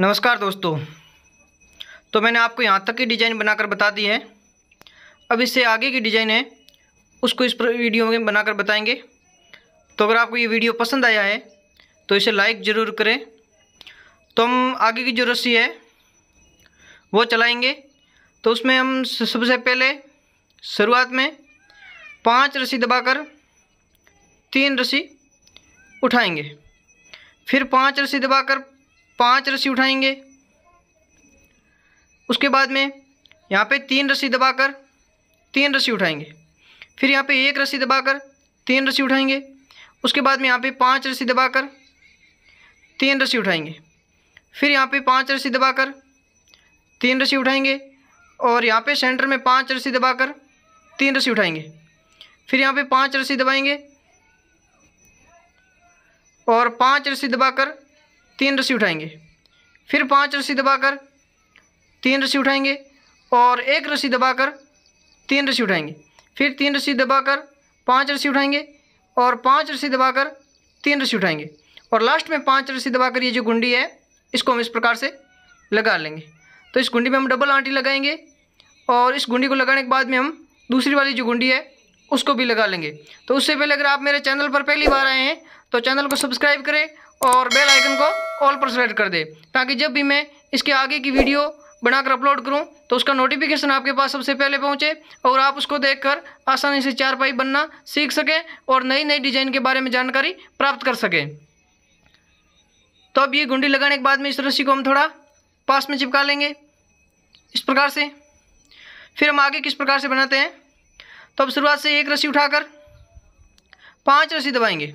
नमस्कार दोस्तों तो मैंने आपको यहाँ तक की डिज़ाइन बनाकर बता दी है अब इससे आगे की डिज़ाइन है उसको इस वीडियो में बनाकर बताएंगे तो अगर आपको ये वीडियो पसंद आया है तो इसे लाइक ज़रूर करें तो हम आगे की जो रस्सी है वो चलाएंगे तो उसमें हम सबसे पहले शुरुआत में पांच रस्सी दबाकर तीन रस्सी उठाएंगे फिर पांच रस्सी दबाकर पाँच रस्सी उठाएंगे उसके बाद में यहाँ पे तीन रस्सी दबाकर तीन रस्सी उठाएंगे फिर यहाँ पे एक रस्सी दबाकर तीन रस्सी उठाएंगे उसके बाद में यहाँ पे पांच रस्सी दबाकर तीन रस्सी उठाएंगे फिर यहाँ पे पांच रस्सी दबाकर तीन रस्सी उठाएंगे और यहाँ पे सेंटर में पांच रस्सी दबाकर तीन रस्सी उठाएंगे फिर यहाँ पे पांच रस्सी दबाएंगे और पांच रस्सी दबाकर तीन रस्सी उठाएंगे फिर पांच रस्सी दबाकर तीन रस्सी उठाएंगे और एक रस्सी दबाकर तीन रस्सी उठाएंगे फिर तीन रस्सी दबाकर पांच रस्सी उठाएंगे और पांच रस्सी दबाकर तीन रस्सी उठाएंगे और लास्ट में पांच रस्सी दबाकर ये जो गुंडी है इसको हम इस प्रकार से लगा लेंगे तो इस गुंडी में हम डबल आंटी लगाएंगे और इस गुंडी को लगाने के बाद में हम दूसरी वाली जो गुंडी है उसको भी लगा लेंगे तो उससे पहले अगर आप मेरे चैनल पर पहली बार आए हैं तो चैनल को सब्सक्राइब करें और बेल आइकन को ऑल पर सेलेक्ट कर दे ताकि जब भी मैं इसके आगे की वीडियो बनाकर अपलोड करूं तो उसका नोटिफिकेशन आपके पास सबसे पहले पहुंचे और आप उसको देखकर आसानी से चार पाई बनना सीख सकें और नई नई डिजाइन के बारे में जानकारी प्राप्त कर सकें तो अब ये गुंडी लगाने के बाद में इस रस्सी को हम थोड़ा पास में चिपका लेंगे इस प्रकार से फिर हम आगे किस प्रकार से बनाते हैं तो अब शुरुआत से एक रस्सी उठाकर पांच रस्सी दबाएंगे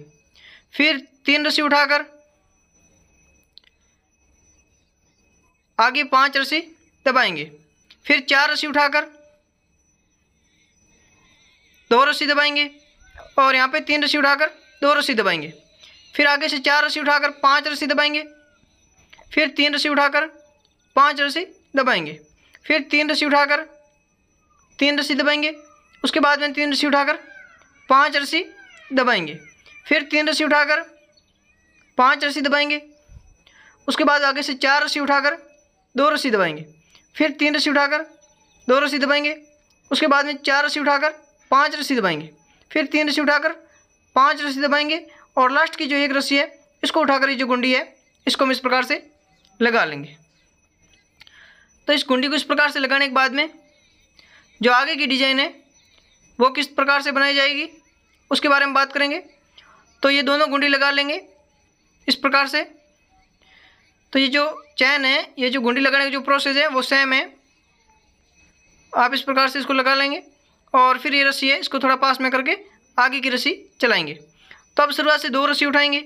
फिर तीन रस्सी उठाकर आगे पांच रस्सी दबाएंगे फिर चार रस्सी उठाकर दो रस्सी दबाएंगे और यहाँ पे तीन रस्सी उठाकर दो रस्सी दबाएंगे फिर आगे से चार रस्सी उठाकर पांच रस्सी दबाएंगे फिर तीन रस्सी उठाकर पांच रस्सी दबाएंगे फिर तीन रस्सी उठाकर तीन रस्सी दबाएंगे उसके बाद में तीन रस्सी उठाकर पांच रस्सी दबाएंगे फिर तीन रस्सी उठाकर पांच रस्सी दबाएंगे उसके बाद आगे से चार रस्सी उठाकर दो रस्सी दबाएंगे फिर तीन रस्सी उठाकर दो रस्सी दबाएंगे उसके बाद में चार रस्सी उठाकर पांच रस्सी दबाएंगे फिर तीन रस्सी उठाकर पांच रस्सी दबाएंगे और लास्ट की जो एक रस्सी है इसको उठाकर ये जो गुंडी है इसको हम इस प्रकार से लगा लेंगे तो इस गुंडी को इस प्रकार से लगाने के बाद में जो आगे की डिजाइन है वो किस प्रकार से बनाई जाएगी उसके बारे में बात करेंगे तो ये दोनों गुंडी लगा लेंगे इस प्रकार से तो ये जो चैन है ये जो गुंडी लगाने का जो प्रोसेस है वो सेम है आप इस प्रकार से इसको लगा लेंगे और फिर ये रस्सी है इसको थोड़ा पास में करके आगे की रस्सी चलाएंगे तो अब शुरुआत से दो रस्सी उठाएंगे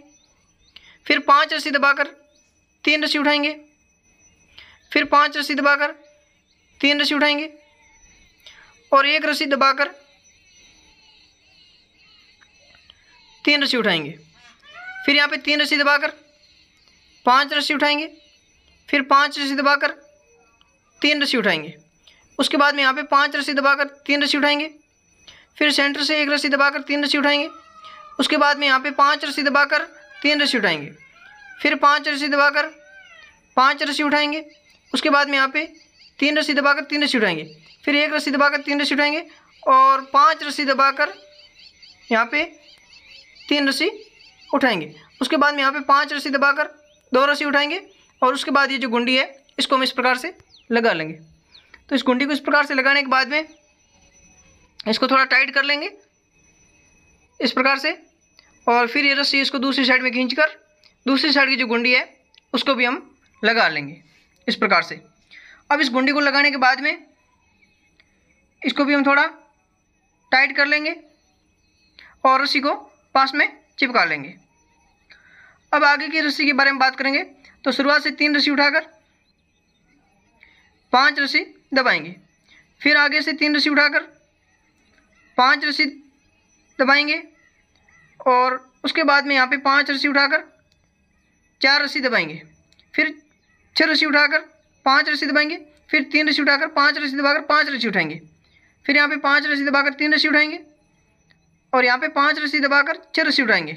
फिर पांच रस्सी दबाकर तीन रस्सी उठाएंगे फिर पांच रस्सी दबाकर तीन रस्सी उठाएंगे और एक रस्सी दबाकर तीन रस्सी उठाएंगे फिर यहाँ पे तीन रस्सी दबाकर पांच रस्सी उठाएंगे फिर पांच रस्सी दबाकर तीन रस्सी उठाएंगे उसके बाद में यहाँ पे पांच रस्सी दबाकर तीन रस्सी उठाएंगे फिर सेंटर से एक रस्सी दबाकर तीन रस्सी उठाएंगे उसके बाद में यहाँ पे पांच रस्सी दबाकर तीन रस्सी उठाएंगे फिर पांच रस्सी दबाकर पांच रस्सी उठाएंगे उसके बाद में यहाँ पे तीन रस्सी दबाकर तीन रस्सी उठाएंगे फिर एक रस्सी दबाकर तीन रस्सी उठाएंगे और पांच रस्सी दबाकर यहाँ पे तीन रस्सी उठाएंगे उसके बाद में यहाँ पे पांच रस्सी दबाकर दो रस्सी उठाएंगे और उसके बाद ये जो गुंडी है इसको हम इस प्रकार से लगा लेंगे तो इस गुंडी को इस प्रकार से लगाने के बाद में इसको थोड़ा टाइट कर लेंगे इस प्रकार से और फिर ये रस्सी इसको दूसरी साइड में खींच कर दूसरी साइड की जो गुंडी है उसको भी हम लगा लेंगे इस प्रकार से अब इस गुंडी को लगाने के बाद में इसको भी हम थोड़ा टाइट कर लेंगे और रस्सी को पास में चिपका लेंगे अब आगे की रस्सी के बारे में बात करेंगे तो शुरुआत से तीन रस्सी उठाकर पांच रस्सी दबाएंगे फिर आगे से तीन रस्सी उठाकर पांच रस्सी दबाएंगे और उसके बाद में यहाँ पे पांच रस्सी उठाकर चार रस्सी दबाएंगे फिर छः रस्सी उठाकर पांच रस्सी दबाएंगे फिर तीन रस्सी उठाकर पांच रस्सी दबाकर पांच रस्सी उठाएंगे फिर यहाँ पे पांच रस्सी दबाकर तीन रस्सी उठाएंगे और यहाँ पे पांच रस्सी दबाकर छः रस्सी उठाएंगे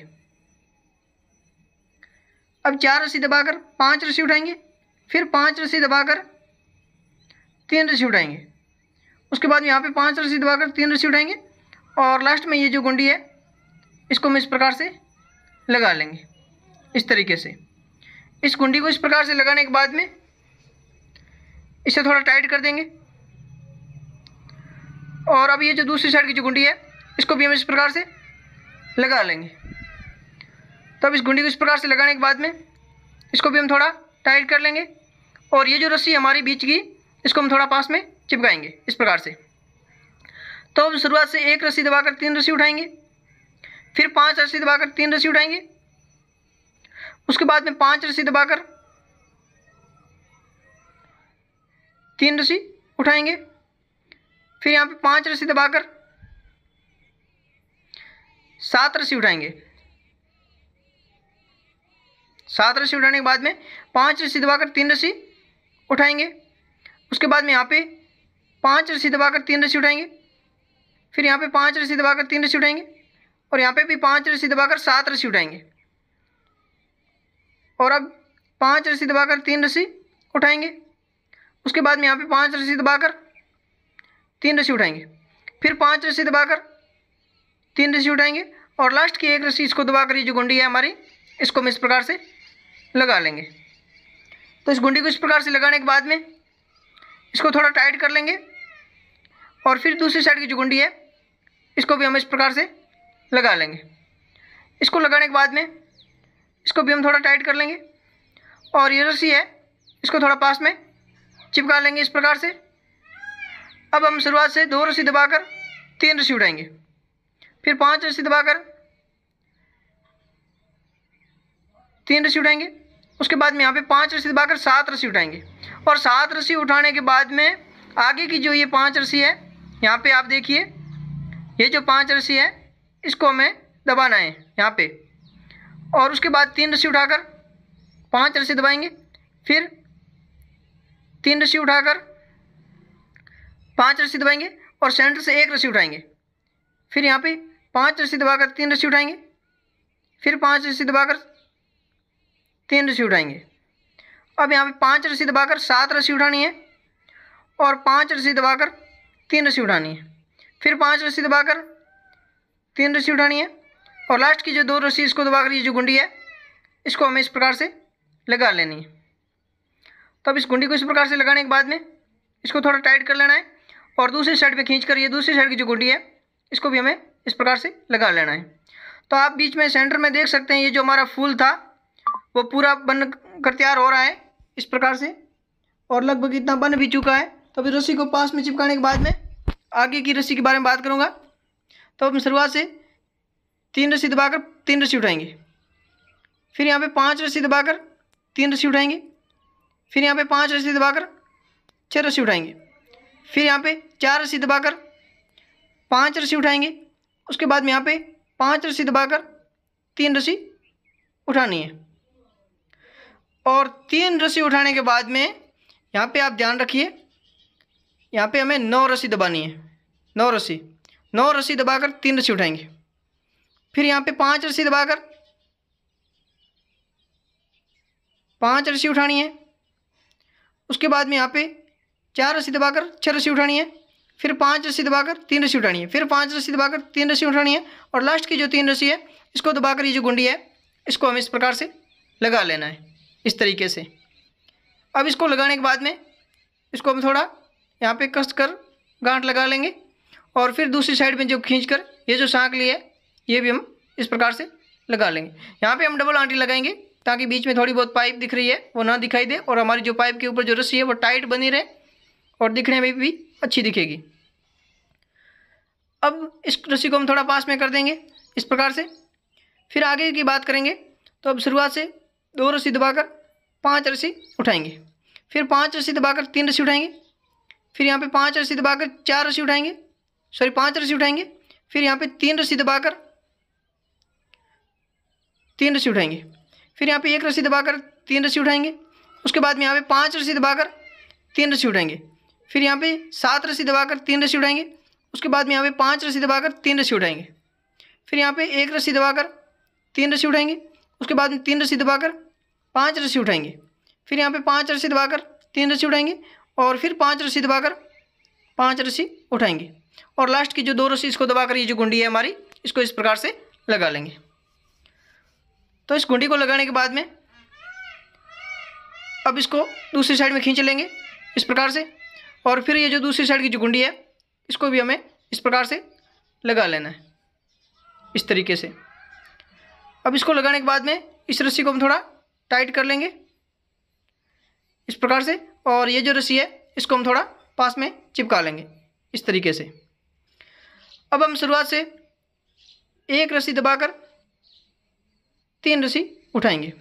अब चार रस्सी दबाकर पांच रस्सी उठाएंगे फिर पांच रस्सी दबाकर तीन रस्सी उठाएंगे उसके बाद यहाँ पे पांच रस्सी दबाकर तीन रस्सी उठाएंगे और लास्ट में ये जो गुंडी है इसको हम इस प्रकार से लगा लेंगे इस तरीके से इस गुंडी को इस प्रकार से लगाने के बाद में इसे थोड़ा टाइट कर देंगे और अब ये जो दूसरी साइड की जो गुंडी है इसको भी हम इस प्रकार से लगा लेंगे तो अब इस गुंडी को इस प्रकार से लगाने के बाद में इसको भी हम थोड़ा टाइट कर लेंगे और ये जो रस्सी हमारी बीच की इसको हम थोड़ा पास में चिपकाएंगे इस प्रकार से तो अब शुरुआत से एक रस्सी दबाकर तीन रस्सी उठाएंगे फिर पांच रस्सी दबाकर तीन रस्सी उठाएंगे उसके बाद में पांच रस्सी दबाकर तीन रस्सी उठाएंगे फिर यहाँ पे पांच रस्सी दबाकर सात रस्सी उठाएंगे सात रस्सी उठाने के बाद में पाँच रस्सी दबाकर तीन रस्सी उठाएंगे उसके बाद में यहाँ पे पाँच रस्सी दबाकर तीन रस्सी उठाएंगे फिर यहाँ पे पाँच रस्सी दबाकर तीन रस्सी उठाएंगे और यहाँ पे भी पाँच रस्सी दबाकर सात रस्सी उठाएंगे और अब पाँच रस्सी दबाकर तीन रस्सी उठाएंगे उसके बाद में यहाँ पे पाँच रस्सी दबाकर तीन रस्सी उठाएंगे फिर पाँच रस्सी दबाकर तीन रस्सी उठाएंगे और लास्ट की एक रस्सी इसको दबा कर ये जो गुंडी है हमारी इसको हम इस प्रकार से लगा लेंगे तो इस गुंडी को इस प्रकार से लगाने के बाद में इसको थोड़ा टाइट कर लेंगे और फिर दूसरी साइड की जो गुंडी है इसको भी हम इस प्रकार से लगा लेंगे इसको लगाने के बाद में इसको भी हम थोड़ा टाइट कर लेंगे और ये रस्सी है इसको थोड़ा पास में चिपका लेंगे इस प्रकार से अब हम शुरुआत से दो रस्सी दबाकर तीन रस्सी उठाएंगे फिर पाँच रस्सी दबाकर तीन रस्सी उठाएंगे उसके बाद में यहाँ पे पाँच रस्सी दबाकर सात रस्सी उठाएंगे और सात रस्सी उठाने के बाद में आगे की जो ये पाँच रस्सी है यहाँ पे आप देखिए ये जो पाँच रस्सी है इसको हमें दबाना है यहाँ पे और उसके बाद तीन रस्सी उठाकर पाँच रस्सी दबाएंगे फिर तीन रस्सी उठाकर पाँच रस्सी दबाएंगे और सेंटर से एक रस्सी उठाएंगे फिर यहाँ पे पाँच रस्सी दबाकर तीन रस्सी उठाएंगे फिर पाँच रस्सी दबाकर तीन रस्सी उठाएंगे अब यहाँ पे पाँच रस्सी दबाकर सात रस्सी उठानी है और पाँच रस्सी दबाकर तीन रस्सी उठानी है फिर पाँच रस्सी दबाकर तीन रस्सी उठानी है और लास्ट की जो दो रस्सी इसको दबाकर ये जो गुंडी है इसको हमें इस प्रकार से लगा लेनी है तो अब इस गुंडी को इस प्रकार से लगाने के बाद में इसको थोड़ा टाइट कर लेना है और दूसरी साइड पे खींच कर ये दूसरी साइड की जो गुंडी है इसको भी हमें इस प्रकार से लगा लेना है तो आप बीच में सेंटर में देख सकते हैं ये जो हमारा फूल था वो पूरा बन कर तैयार हो रहा है इस प्रकार से और लगभग इतना बन भी चुका है तो अभी रस्सी को पास में चिपकाने के बाद में आगे की रस्सी के बारे में बात करूँगा तो हम शुरुआत से तीन रस्सी दबाकर तीन रस्सी उठाएंगे फिर यहाँ पे पांच रस्सी दबाकर तीन रस्सी उठाएंगे फिर यहाँ पे पांच रस्सी दबाकर छः रस्सी उठाएंगे फिर यहाँ पे चार रस्सी दबाकर पांच रस्सी उठाएंगे उसके बाद में यहाँ पे पांच रस्सी दबाकर तीन रस्सी उठानी है और तीन रस्सी उठाने के बाद में यहाँ पे आप ध्यान रखिए यहाँ पे हमें नौ रस्सी दबानी है नौ रस्सी नौ रस्सी दबाकर तीन रस्सी उठाएंगे फिर यहाँ पे पांच रस्सी दबाकर पांच रस्सी उठानी है उसके बाद में यहाँ पे चार रस्सी दबाकर छः रस्सी उठानी है फिर पाँच रस्सी दबाकर तीन रस्सी उठानी है फिर पाँच रस्सी दबाकर तीन रस्सी उठानी है और लास्ट की जो तीन रस्सी है इसको दबाकर ये जो गुंडी है इसको हमें इस प्रकार से लगा लेना है इस तरीके से अब इसको लगाने के बाद में इसको हम थोड़ा यहाँ पर कस कर गांठ लगा लेंगे और फिर दूसरी साइड में जो खींच कर ये जो साँक ली है ये भी हम इस प्रकार से लगा लेंगे यहाँ पर हम डबल आंटी लगाएंगे ताकि बीच में थोड़ी बहुत पाइप दिख रही है वो ना दिखाई दे और हमारी जो पाइप के ऊपर जो रस्सी है वो टाइट बनी रहे और दिखने में भी अच्छी दिखेगी अब इस रस्सी को हम थोड़ा पास में कर देंगे इस प्रकार से फिर आगे की बात करेंगे तो अब शुरुआत से दो रस्सी दबाकर पांच रस्सी उठाएंगे फिर पांच रस्सी दबाकर तीन रस्सी उठाएंगे फिर यहाँ पे पांच रस्सी दबाकर चार रस्सी उठाएंगे सॉरी पांच रस्सी उठाएंगे फिर यहाँ पे तीन रस्सी दबाकर तीन रस्सी उठाएंगे फिर यहाँ पे एक रस्सी दबाकर तीन रस्सी उठाएंगे उसके बाद में यहाँ पे पांच रस्सी दबाकर तीन रस्सी उठाएंगे फिर यहाँ पे सात रस्सी दबाकर तीन रस्सी उठाएंगे उसके बाद में यहाँ पे पाँच रस्सी दबाकर तीन रस्सी उठाएंगे फिर यहाँ पे एक रस्सी दबाकर तीन रस्सी उठाएंगे उसके बाद में तीन रस्सी दबाकर पाँच रस्सी उठाएंगे फिर यहाँ पे पाँच रस्सी दबाकर तीन रस्सी उठाएंगे और फिर पाँच रस्सी दबाकर पाँच रस्सी उठाएंगे और लास्ट की जो दो रस्सी इसको दबाकर ये जो गुंडी है हमारी इसको इस प्रकार से लगा लेंगे तो इस गुंडी को लगाने के बाद में अब इसको दूसरी साइड में खींच लेंगे इस प्रकार से और फिर ये जो दूसरी साइड की जो गुंडी है इसको भी हमें इस प्रकार से लगा लेना है इस तरीके से अब इसको लगाने के बाद में इस रस्सी को हम थोड़ा टाइट कर लेंगे इस प्रकार से और ये जो रस्सी है इसको हम थोड़ा पास में चिपका लेंगे इस तरीके से अब हम शुरुआत से एक रस्सी दबाकर तीन रस्सी उठाएंगे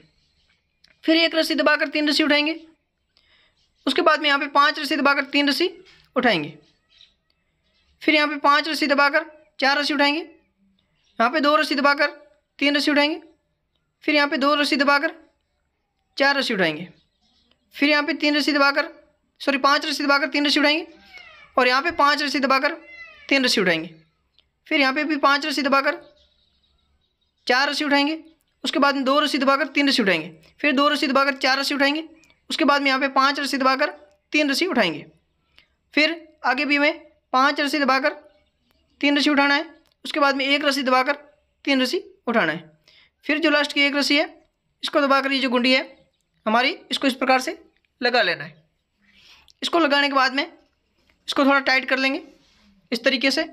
फिर एक रस्सी दबाकर तीन रस्सी उठाएंगे उसके बाद में यहाँ पे पाँच रस्सी दबाकर तीन रस्सी उठाएंगे फिर यहाँ पे पाँच रस्सी दबाकर चार रस्सी उठाएंगे यहाँ पे दो रस्सी दबाकर तीन रस्सी उठाएंगे फिर यहाँ पे दो रस्सी दबाकर चार रस्सी उठाएंगे फिर यहाँ पे तीन रस्सी दबाकर सॉरी पाँच रस्सी दबाकर तीन रस्सी उठाएंगे और यहाँ पे पाँच रस्सी दबाकर तीन रस्सी उठाएंगे फिर यहाँ पे भी पाँच रस्सी दबाकर चार रस्सी उठाएंगे उसके बाद में दो रस्सी दबाकर तीन रस्सी उठाएंगे फिर दो रस्सी दबाकर चार रस्सी उठाएंगे उसके बाद में यहाँ पे पाँच रस्सी दबाकर तीन रस्सी उठाएंगे फिर आगे भी हमें पाँच रस्सी दबाकर तीन रस्सी उठाना है उसके बाद में एक रस्सी दबाकर तीन रस्सी उठाना है फिर जो लास्ट की एक रस्सी है इसको दबाकर ये जो गुंडी है हमारी इसको इस प्रकार से लगा लेना है इसको लगाने के बाद में इसको थोड़ा टाइट कर लेंगे इस तरीके से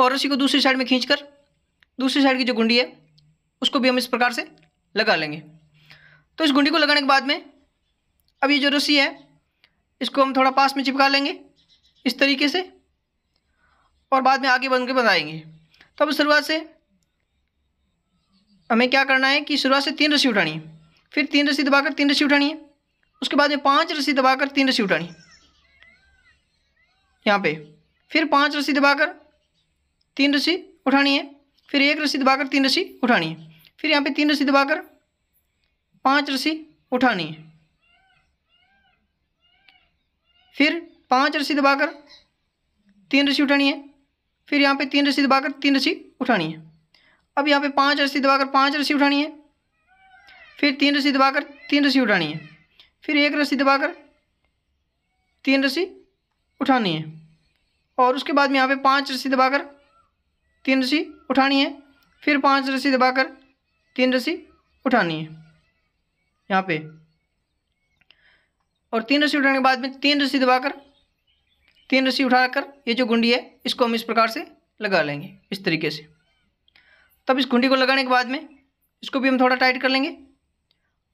और रस्सी को दूसरी साइड में कर दूसरी साइड की जो गुंडी है उसको भी हम इस प्रकार से लगा लेंगे तो इस गुंडी को लगाने के बाद में अब ये जो रस्सी है इसको हम थोड़ा पास में चिपका लेंगे इस तरीके से और बाद में आगे बन के बनाएंगे तो अब शुरुआत से हमें क्या करना है कि शुरुआत से तीन रस्सी उठानी है फिर तीन रस्सी दबाकर तीन रस्सी उठानी है उसके बाद में पांच रस्सी दबाकर तीन रस्सी उठानी यहाँ पे फिर पांच रस्सी दबाकर तीन रस्सी उठानी है फिर एक रस्सी दबाकर तीन रस्सी उठानी है फिर यहाँ पे तीन रस्सी दबाकर पांच रस्सी उठानी है फिर पांच रस्सी दबाकर तीन रस्सी उठानी है फिर यहाँ पे तीन रस्सी दबाकर तीन रस्सी उठानी है अब यहाँ पे पांच रस्सी दबाकर पांच रस्सी उठानी है फिर तीन रस्सी दबाकर तीन रस्सी उठानी है फिर एक रस्सी दबाकर तीन रस्सी उठानी है और उसके बाद में यहाँ पे पांच रस्सी दबाकर तीन रस्सी उठानी है फिर पांच रस्सी दबाकर तीन रस्सी उठानी है यहाँ पे और तीन रस्सी उठाने के बाद में तीन रस्सी दबाकर तीन रस्सी उठाकर ये जो गुंडी है इसको हम इस प्रकार से लगा लेंगे इस तरीके से तब इस गुंडी को लगाने के बाद में इसको भी हम थोड़ा टाइट कर लेंगे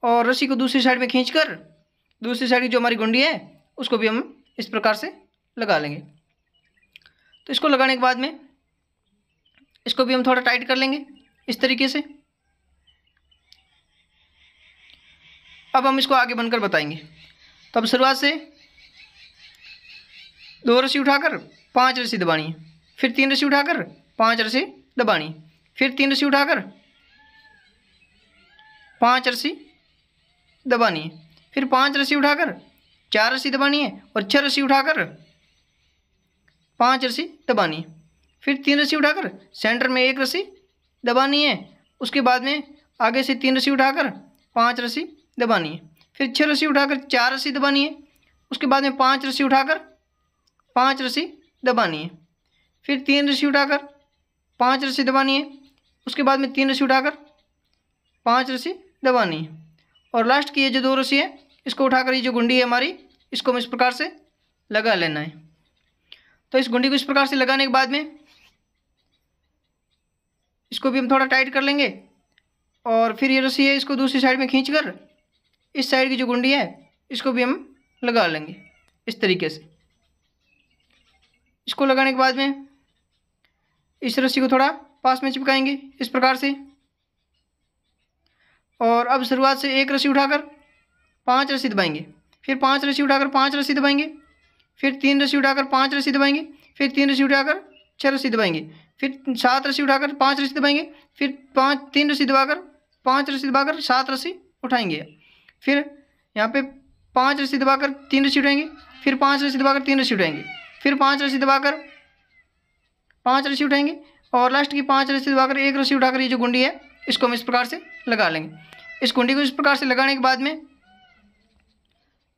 और रस्सी को दूसरी साइड में खींच कर दूसरी साइड की जो हमारी गुंडी है उसको भी हम इस प्रकार से लगा लेंगे तो इसको लगाने के बाद में इसको भी हम थोड़ा टाइट कर लेंगे इस तरीके से अब हम इसको आगे बनकर बताएंगे तो अब शुरुआत से दो रस्सी उठाकर पांच रस्सी दबानी फिर तीन रस्सी उठाकर पांच रस्सी दबानी फिर तीन रस्सी उठाकर पांच रस्सी दबानी है फिर पांच रस्सी उठाकर चार रस्सी दबानी है और छः रस्सी उठाकर पांच रस्सी दबानी फिर तीन रस्सी उठाकर सेंटर में एक रस्सी दबानी है उसके बाद में आगे से तीन रस्सी उठाकर पांच रस्सी दबानी है फिर छः रस्सी उठाकर चार रस्सी दबानी है उसके बाद में पाँच रस्सी उठाकर पाँच रस्सी दबानी है फिर तीन रस्सी उठाकर पाँच रस्सी दबानी है उसके बाद में तीन रस्सी उठाकर पाँच रस्सी दबानी है और लास्ट की ये जो दो रस्सी है इसको उठाकर ये जो गुंडी है हमारी इसको हम इस प्रकार से लगा लेना है तो इस गुंडी को इस प्रकार से लगाने के बाद में इसको भी हम थोड़ा टाइट कर लेंगे और फिर ये रस्सी है इसको दूसरी साइड में खींच कर इस साइड की जो गुंडी है इसको भी हम लगा लेंगे इस तरीके से इसको लगाने के बाद में इस रस्सी को थोड़ा पास में चिपकाएंगे इस प्रकार से और अब शुरुआत से एक रस्सी उठाकर पांच रस्सी दबाएंगे फिर पांच रस्सी उठाकर पांच रस्सी दबाएंगे फिर तीन रस्सी उठाकर पांच रस्सी दबाएंगे फिर तीन रस्सी उठाकर छः रस्सी दबाएंगे फिर सात रस्सी उठाकर पाँच रस्सी दबाएंगे फिर पाँच तीन रस्सी दबाकर पाँच रस्सी दबाकर सात रस्सी उठाएंगे फिर यहाँ पे पाँच रस्सी दबाकर तीन रस्सी उठाएंगे फिर पाँच रस्सी दबाकर तीन रस्सी उठाएंगे फिर पाँच रस्सी दबाकर पाँच रस्सी उठाएंगे और लास्ट की पाँच रस्सी दबाकर एक रस्सी उठाकर ये जो गुंडी है इसको हम इस प्रकार से लगा लेंगे इस गुंडी को इस प्रकार से लगाने के बाद में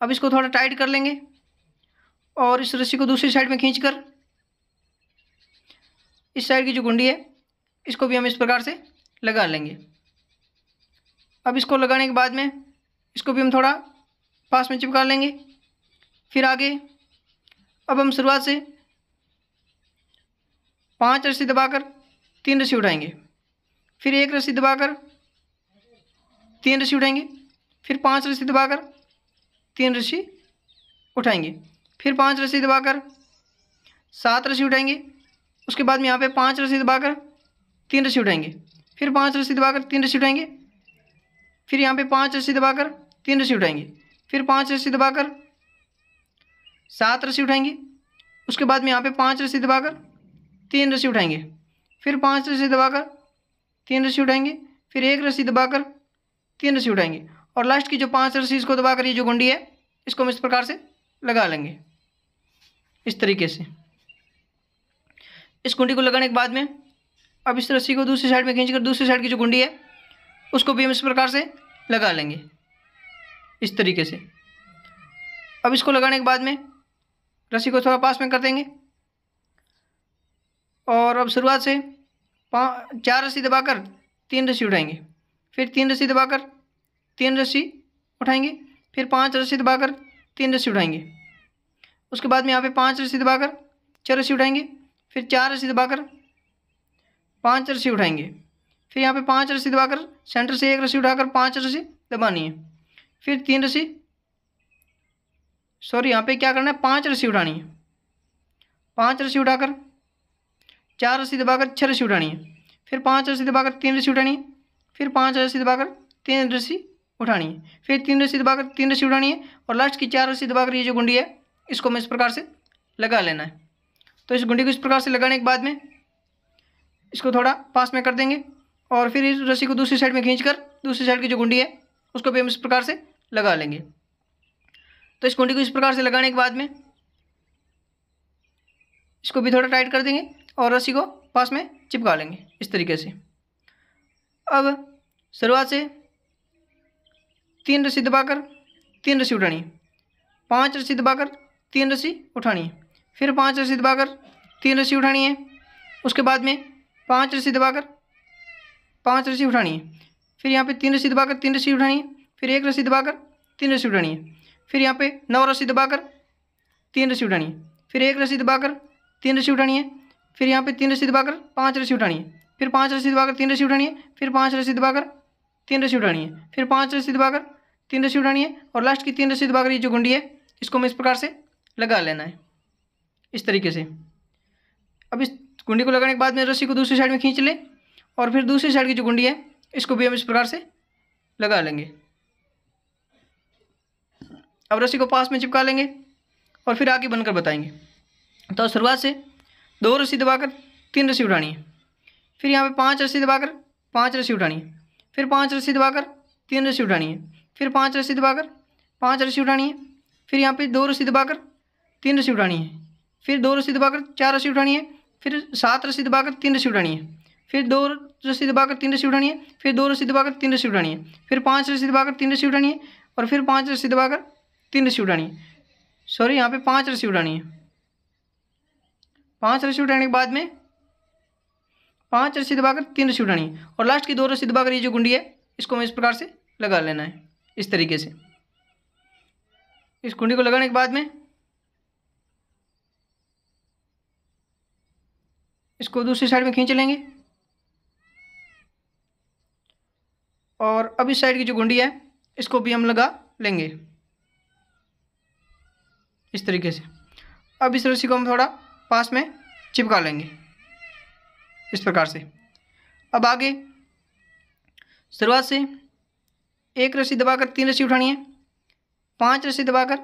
अब इसको थोड़ा टाइट कर लेंगे और इस रस्सी को दूसरी साइड में खींच कर इस साइड की जो गुंडी है इसको भी हम इस प्रकार से लगा लेंगे अब इसको लगाने के बाद में इसको भी हम थोड़ा पास में चिपका लेंगे फिर आगे अब हम शुरुआत से पांच रस्सी दबाकर तीन रस्सी उठाएंगे फिर एक रस्सी दबाकर तीन रस्सी उठाएंगे फिर पांच रस्सी दबाकर तीन रस्सी उठाएंगे फिर पांच रस्सी दबाकर सात रस्सी उठाएंगे उसके बाद में यहाँ पे पांच रस्सी दबाकर तीन रस्सी उठाएंगे फिर पांच रस्सी दबाकर तीन रस्सी उठाएंगे फिर यहाँ पे पांच रस्सी दबाकर तीन रस्सी उठाएंगे फिर पाँच रस्सी दबाकर सात रस्सी उठाएंगे उसके बाद में यहाँ पे पाँच रस्सी दबाकर तीन रस्सी उठाएंगे फिर पाँच रस्सी दबाकर तीन रस्सी उठाएंगे फिर एक रस्सी दबाकर तीन रस्सी उठाएंगे और लास्ट की जो पाँच रस्सी इसको दबाकर ये जो गुंडी है इसको हम इस प्रकार से लगा लेंगे इस तरीके से इस गुंडी को लगाने के बाद में अब इस रस्सी को दूसरी साइड में कर दूसरी साइड की जो गुंडी है उसको भी हम इस प्रकार से लगा लेंगे इस तरीके से अब इसको लगाने के बाद में रस्सी को थोड़ा पास में कर देंगे और अब शुरुआत से पाँच चार रस्सी दबाकर तीन रस्सी उठाएंगे फिर तीन रस्सी दबाकर तीन रस्सी उठाएंगे फिर पांच रस्सी दबाकर तीन रस्सी उठाएंगे उसके बाद में यहाँ पे पांच रस्सी दबाकर छः रस्सी उठाएंगे फिर चार रस्सी दबाकर पांच रस्सी उठाएंगे फिर यहाँ पे पांच रस्सी दबाकर सेंटर से एक रस्सी उठाकर पांच रस्सी दबानी है फिर तीन रस्सी सॉरी यहाँ पे क्या करना है पांच रस्सी उठानी है पांच रस्सी उठाकर चार रस्सी दबाकर छः रस्सी उठानी है फिर पांच रस्सी दबाकर तीन रस्सी उठानी है फिर पांच रस्सी दबाकर तीन रस्सी उठानी है फिर तीन रस्सी दबाकर तीन रस्सी उठानी है और लास्ट की चार रस्सी दबाकर ये जो गुंडी है इसको हमें इस प्रकार से लगा लेना है तो इस गुंडी को इस प्रकार से लगाने के बाद में इसको थोड़ा पास में कर देंगे और फिर इस रस्सी को दूसरी साइड में खींच कर दूसरी साइड की जो गुंडी है उसको भी हम इस प्रकार से लगा लेंगे तो इस कुंडी को इस प्रकार से लगाने के बाद में इसको भी थोड़ा टाइट कर देंगे और रस्सी को पास में चिपका लेंगे इस तरीके से अब शुरुआत से तीन रस्सी दबाकर तीन रस्सी उठानी है पाँच रस्सी दबाकर तीन रस्सी उठानी है फिर पाँच रस्सी दबाकर तीन रस्सी उठानी है उसके बाद में पाँच रस्सी दबाकर पाँच रस्सी उठानी है फिर यहाँ पे तीन रस्सी दबाकर तीन रस्सी उठानी है फिर एक रस्सी दबाकर तीन रस्सी उठानी है फिर यहाँ पे नौ रस्सी दबाकर तीन रस्सी उठानी है फिर एक रस्सी दबाकर तीन रस्सी उठानी है फिर यहाँ पे तीन रस्सी दबाकर पाँच रस्सी उठानी है फिर पाँच रस्सी दबाकर तीन रस्सी उठानी है फिर पाँच रस्सी दबाकर तीन रस्सी उठानी है फिर पाँच रस्सी दबाकर तीन रस्सी उठानी है और लास्ट की तीन रस्सी दबाकर ये जो गुंडी है इसको हमें इस प्रकार से लगा लेना है इस तरीके से अब इस गुंडी को लगाने के बाद में रस्सी को दूसरी साइड में खींच लें और फिर दूसरी साइड की जो गुंडी है इसको भी हम इस प्रकार से लगा लेंगे अब रस्सी को पास में चिपका लेंगे और फिर आगे बनकर बताएंगे तो शुरुआत से दो रस्सी दबाकर तीन रस्सी उठानी है फिर यहाँ पे पांच रस्सी दबाकर पांच रस्सी उठानी है फिर पांच रस्सी दबाकर तीन रस्सी उठानी है फिर पांच रस्सी दबाकर पांच रस्सी उठानी है फिर यहाँ पे दो रस्सी दबाकर तीन रस्सी उठानी है फिर दो रस्सी दबाकर चार रस्सी उठानी है फिर सात रस्सी दबाकर तीन रस्सी उठानी है फिर दो रस्सी दबाकर तीन रस्सी उठानी है फिर दो रस्सी दबाकर तीन रस्सी उठानी है फिर पाँच रस्सी दबाकर तीन रस्सी उठानी है और फिर पाँच रस्सी दबाकर तीन रस्सी उठानी है सॉरी यहाँ पे पांच रस्सी उठानी है पांच रस्सी उठाने के बाद में पांच रस्सी दबाकर तीन रस्सी उठानी है और लास्ट की दो रस्सी दबाकर ये जो गुंडी है इसको हमें इस प्रकार से लगा लेना है इस तरीके से इस गुंडी को लगाने के बाद में इसको दूसरी साइड में खींच लेंगे और अब इस साइड की जो गुंडी है इसको भी हम लगा लेंगे इस तरीके से अब इस रस्सी को हम थोड़ा पास में चिपका लेंगे इस प्रकार से अब आगे शुरुआत से एक रस्सी दबाकर तीन रस्सी उठानी है पांच रस्सी दबाकर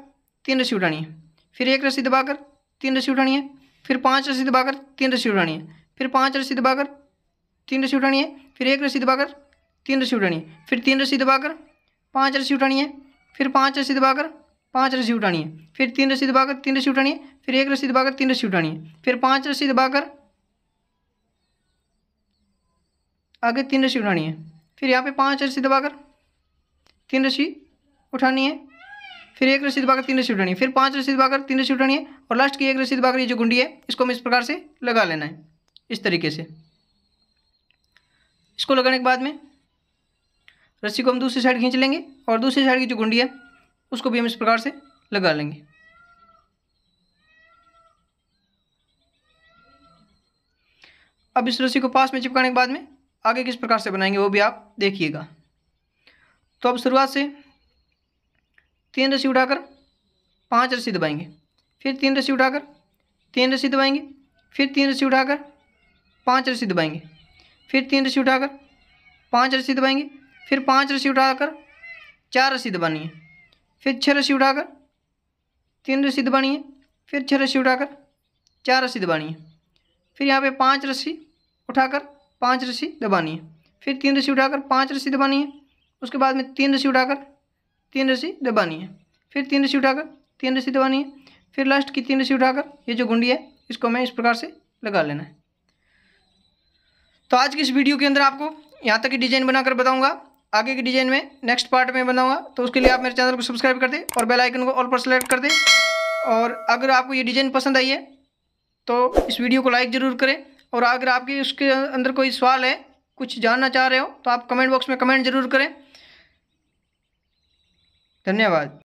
तीन रस्सी उठानी है फिर एक रस्सी दबाकर तीन रस्सी उठानी है फिर पांच रस्सी दबाकर तीन रस्सी उठानी है फिर पांच रस्सी दबाकर तीन रस्सी उठानी है फिर एक रस्सी दबाकर तीन रस्सी उठानी है फिर तीन रस्सी दबाकर पाँच रस्सी उठानी है फिर पाँच रस्सी दबाकर पाँच रसी उठानी है फिर तीन रसी दबाकर तीन रस्सी उठानी है फिर एक रस्सी दबाकर तीन रस्सी उठानी है फिर पाँच रस्सी दबाकर आगे तीन रस्सी उठानी है फिर यहाँ पे पाँच रस्सी दबाकर तीन रस्सी उठानी है फिर एक रस्सी दबाकर तीन रस्सी उठानी है फिर पाँच रस्सी दबाकर तीन रस्सी उठानी है और लास्ट की एक रस्सी दबाकर ये जो गुंडी है इसको हम इस प्रकार से लगा लेना है इस तरीके से इसको लगाने के बाद में रस्सी को हम दूसरी साइड खींच लेंगे और दूसरी साइड की जो गुंडी है उसको भी हम इस प्रकार से लगा लेंगे अब इस रस्सी को पास में चिपकाने के बाद में आगे किस प्रकार से बनाएंगे वो भी आप देखिएगा तो अब शुरुआत से तीन रस्सी उठाकर पांच रस्सी दबाएंगे फिर तीन रस्सी उठाकर तीन रस्सी दबाएंगे फिर तीन रस्सी उठाकर पांच रस्सी दबाएंगे फिर तीन रस्सी उठाकर पांच रस्सी दबाएंगे फिर पांच रस्सी उठाकर चार रस्सी दबानी है फिर छः रस्सी उठाकर तीन रस्सी दबानी है फिर छः रस्सी उठाकर चार रस्सी दबानी है फिर यहाँ पे पाँच रस्सी उठाकर पाँच रस्सी दबानी है फिर तीन रस्सी उठाकर पाँच रस्सी दबानी है उसके बाद में तीन रस्सी उठाकर तीन रस्सी दबानी है फिर तीन रस्सी उठाकर तीन रस्सी दबानी है फिर लास्ट की तीन रस्सी उठाकर ये जो गुंडी है इसको हमें इस प्रकार से लगा लेना है तो आज की इस वीडियो के अंदर आपको यहाँ तक की डिजाइन बनाकर बताऊँगा आगे की डिजाइन में नेक्स्ट पार्ट में बनाऊंगा तो उसके लिए आप मेरे चैनल को सब्सक्राइब कर दें और बेल आइकन को ऑल पर सेलेक्ट कर दें और अगर आपको ये डिज़ाइन पसंद आई है तो इस वीडियो को लाइक ज़रूर करें और अगर आपके उसके अंदर कोई सवाल है कुछ जानना चाह रहे हो तो आप कमेंट बॉक्स में कमेंट ज़रूर करें धन्यवाद